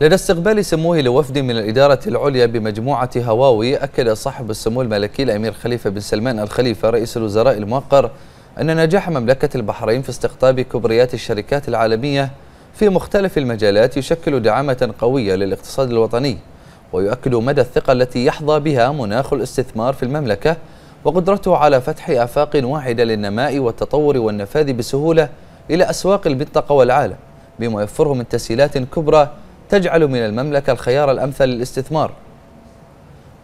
لدى استقبال سموه لوفد من الإدارة العليا بمجموعة هواوي أكد صاحب السمو الملكي الأمير خليفة بن سلمان الخليفة رئيس الوزراء الموقر أن نجاح مملكة البحرين في استقطاب كبريات الشركات العالمية في مختلف المجالات يشكل دعامة قوية للاقتصاد الوطني ويؤكد مدى الثقة التي يحظى بها مناخ الاستثمار في المملكة وقدرته على فتح آفاق واحدة للنماء والتطور والنفاذ بسهولة إلى أسواق المنطقة والعالم بما يوفره من تسهيلات كبرى تجعل من المملكة الخيار الأمثل للاستثمار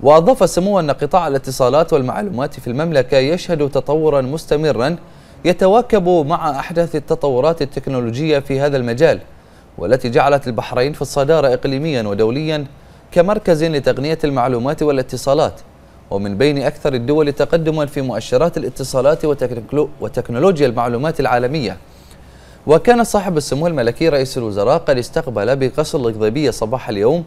وأضاف سمو أن قطاع الاتصالات والمعلومات في المملكة يشهد تطورا مستمرا يتواكب مع أحداث التطورات التكنولوجية في هذا المجال والتي جعلت البحرين في الصدارة إقليميا ودوليا كمركز لتقنية المعلومات والاتصالات ومن بين أكثر الدول تقدما في مؤشرات الاتصالات وتكنولوجيا المعلومات العالمية وكان صاحب السمو الملكي رئيس الوزراء قد استقبل بقصر القضيبية صباح اليوم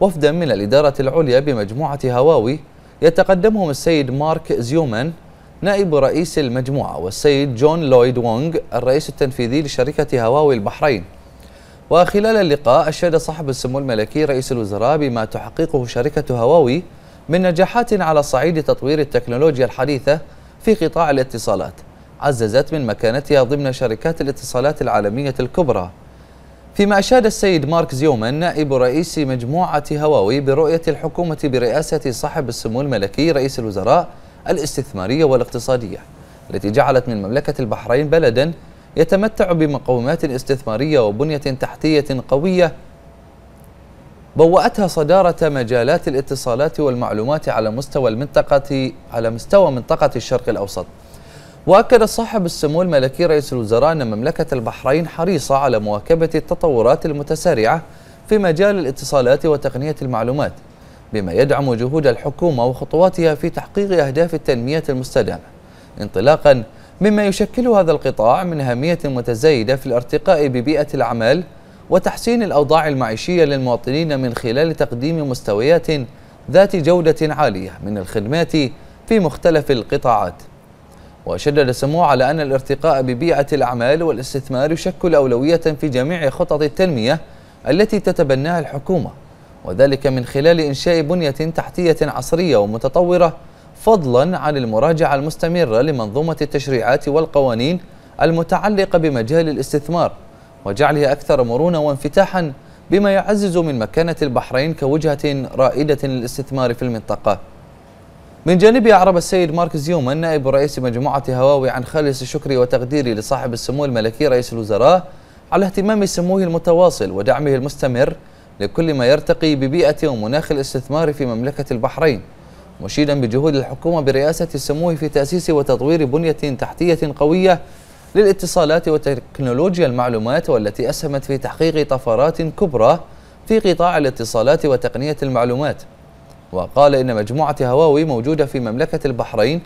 وفدا من الإدارة العليا بمجموعة هواوي يتقدمهم السيد مارك زيومان نائب رئيس المجموعة والسيد جون لويد وونغ الرئيس التنفيذي لشركة هواوي البحرين وخلال اللقاء أشاد صاحب السمو الملكي رئيس الوزراء بما تحققه شركة هواوي من نجاحات على صعيد تطوير التكنولوجيا الحديثة في قطاع الاتصالات عززت من مكانتها ضمن شركات الاتصالات العالمية الكبرى فيما أشاد السيد مارك زيومن نائب رئيس مجموعة هواوي برؤية الحكومة برئاسة صاحب السمو الملكي رئيس الوزراء الاستثمارية والاقتصادية التي جعلت من مملكة البحرين بلدا يتمتع بمقومات استثمارية وبنية تحتية قوية بوأتها صدارة مجالات الاتصالات والمعلومات على مستوى المنطقة على مستوى منطقة الشرق الأوسط وأكد صاحب السمو الملكي رئيس الوزراء أن مملكة البحرين حريصة على مواكبة التطورات المتسارعة في مجال الاتصالات وتقنية المعلومات بما يدعم جهود الحكومة وخطواتها في تحقيق أهداف التنمية المستدامة انطلاقا مما يشكل هذا القطاع من أهمية متزايدة في الارتقاء ببيئة العمل وتحسين الأوضاع المعيشية للمواطنين من خلال تقديم مستويات ذات جودة عالية من الخدمات في مختلف القطاعات وشدد سموه على أن الارتقاء ببيئة الأعمال والاستثمار يشكل أولوية في جميع خطط التنمية التي تتبناها الحكومة وذلك من خلال إنشاء بنية تحتية عصرية ومتطورة فضلا عن المراجعة المستمرة لمنظومة التشريعات والقوانين المتعلقة بمجال الاستثمار وجعلها أكثر مرونة وانفتاحا بما يعزز من مكانة البحرين كوجهة رائدة للاستثمار في المنطقة من جانبه أعرب السيد مارك زيوم نائب رئيس مجموعة هواوي عن خالص شكري وتقديري لصاحب السمو الملكي رئيس الوزراء على اهتمام سموه المتواصل ودعمه المستمر لكل ما يرتقي ببيئة ومناخ الاستثمار في مملكة البحرين مشيدا بجهود الحكومة برئاسة سموه في تأسيس وتطوير بنية تحتية قوية للاتصالات وتكنولوجيا المعلومات والتي أسهمت في تحقيق طفرات كبرى في قطاع الاتصالات وتقنية المعلومات وقال إن مجموعة هواوي موجودة في مملكة البحرين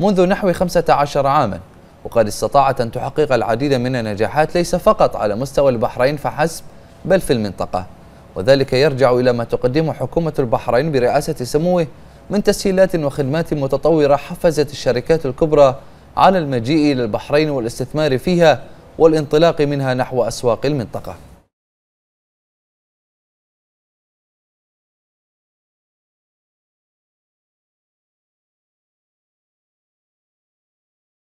منذ نحو 15 عاما وقد استطاعت أن تحقق العديد من النجاحات ليس فقط على مستوى البحرين فحسب بل في المنطقة وذلك يرجع إلى ما تقدمه حكومة البحرين برئاسة سموه من تسهيلات وخدمات متطورة حفزت الشركات الكبرى على المجيء إلى البحرين والاستثمار فيها والانطلاق منها نحو أسواق المنطقة